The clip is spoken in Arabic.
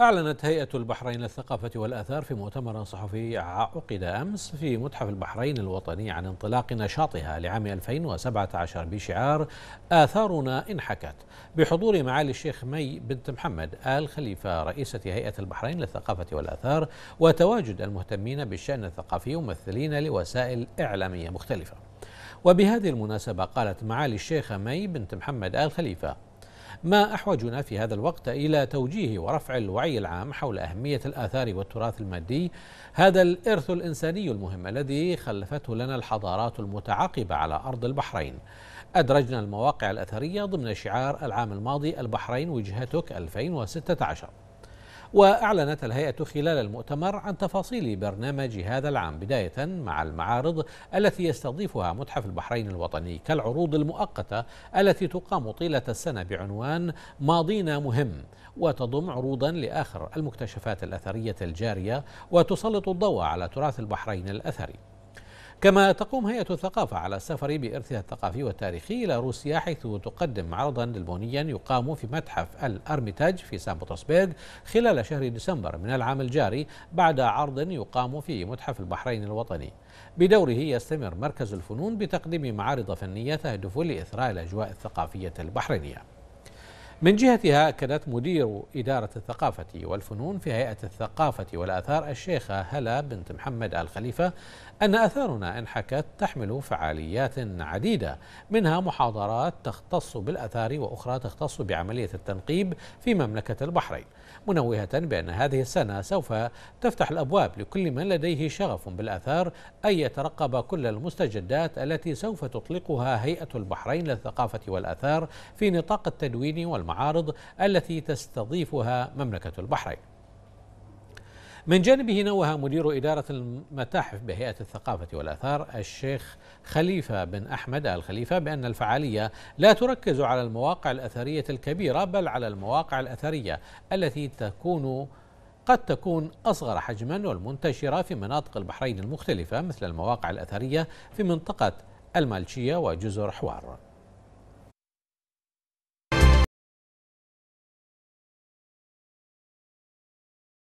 أعلنت هيئة البحرين للثقافة والآثار في مؤتمر صحفي عقد أمس في متحف البحرين الوطني عن انطلاق نشاطها لعام 2017 بشعار آثارنا إن حكت بحضور معالي الشيخ مي بنت محمد آل خليفة رئيسة هيئة البحرين للثقافة والآثار وتواجد المهتمين بالشأن الثقافي ممثلين لوسائل إعلامية مختلفة وبهذه المناسبة قالت معالي الشيخة مي بنت محمد آل خليفة ما أحوجنا في هذا الوقت إلى توجيه ورفع الوعي العام حول أهمية الآثار والتراث المادي هذا الإرث الإنساني المهم الذي خلفته لنا الحضارات المتعاقبة على أرض البحرين أدرجنا المواقع الأثرية ضمن شعار العام الماضي البحرين وجهتك 2016 وأعلنت الهيئة خلال المؤتمر عن تفاصيل برنامج هذا العام بداية مع المعارض التي يستضيفها متحف البحرين الوطني كالعروض المؤقتة التي تقام طيلة السنة بعنوان ماضينا مهم وتضم عروضا لآخر المكتشفات الأثرية الجارية وتسلط الضوء على تراث البحرين الأثري كما تقوم هيئة الثقافة على السفر بإرثها الثقافي والتاريخي إلى روسيا حيث تقدم عرضا للبونيا يقام في متحف الأرميتاج في سان بطرسبرغ خلال شهر ديسمبر من العام الجاري بعد عرض يقام في متحف البحرين الوطني بدوره يستمر مركز الفنون بتقديم معارض فنية تهدف لإثراء الأجواء الثقافية البحرينية من جهتها أكدت مدير إدارة الثقافة والفنون في هيئة الثقافة والآثار الشيخة هلا بنت محمد الخليفة أن آثارنا انحكت تحمل فعاليات عديدة منها محاضرات تختص بالآثار وأخرى تختص بعملية التنقيب في مملكة البحرين منوهة بأن هذه السنة سوف تفتح الأبواب لكل من لديه شغف بالآثار أن يترقب كل المستجدات التي سوف تطلقها هيئة البحرين للثقافة والآثار في نطاق التدوين والمنطقة والمعارض التي تستضيفها مملكة البحرين من جانبه نوه مدير إدارة المتاحف بهيئة الثقافة والآثار الشيخ خليفة بن أحمد الخليفة بأن الفعالية لا تركز على المواقع الأثرية الكبيرة بل على المواقع الأثرية التي تكون قد تكون أصغر حجما والمنتشرة في مناطق البحرين المختلفة مثل المواقع الأثرية في منطقة المالشية وجزر حوار